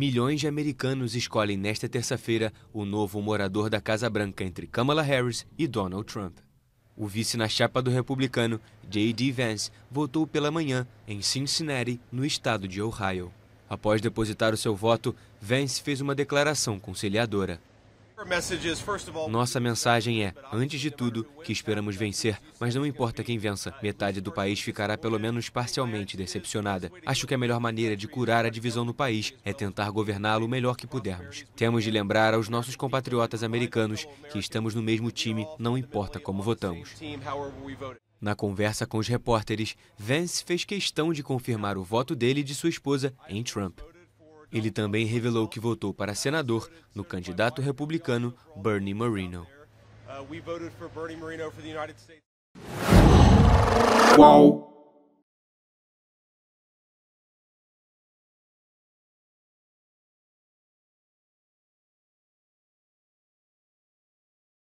Milhões de americanos escolhem nesta terça-feira o novo morador da Casa Branca entre Kamala Harris e Donald Trump. O vice na chapa do republicano, J.D. Vance, votou pela manhã em Cincinnati, no estado de Ohio. Após depositar o seu voto, Vance fez uma declaração conciliadora. Nossa mensagem é, antes de tudo, que esperamos vencer, mas não importa quem vença, metade do país ficará pelo menos parcialmente decepcionada. Acho que a melhor maneira de curar a divisão no país é tentar governá-lo o melhor que pudermos. Temos de lembrar aos nossos compatriotas americanos que estamos no mesmo time, não importa como votamos. Na conversa com os repórteres, Vance fez questão de confirmar o voto dele e de sua esposa em Trump. Ele também revelou que votou para senador no candidato republicano Bernie Moreno. Uh, Qual?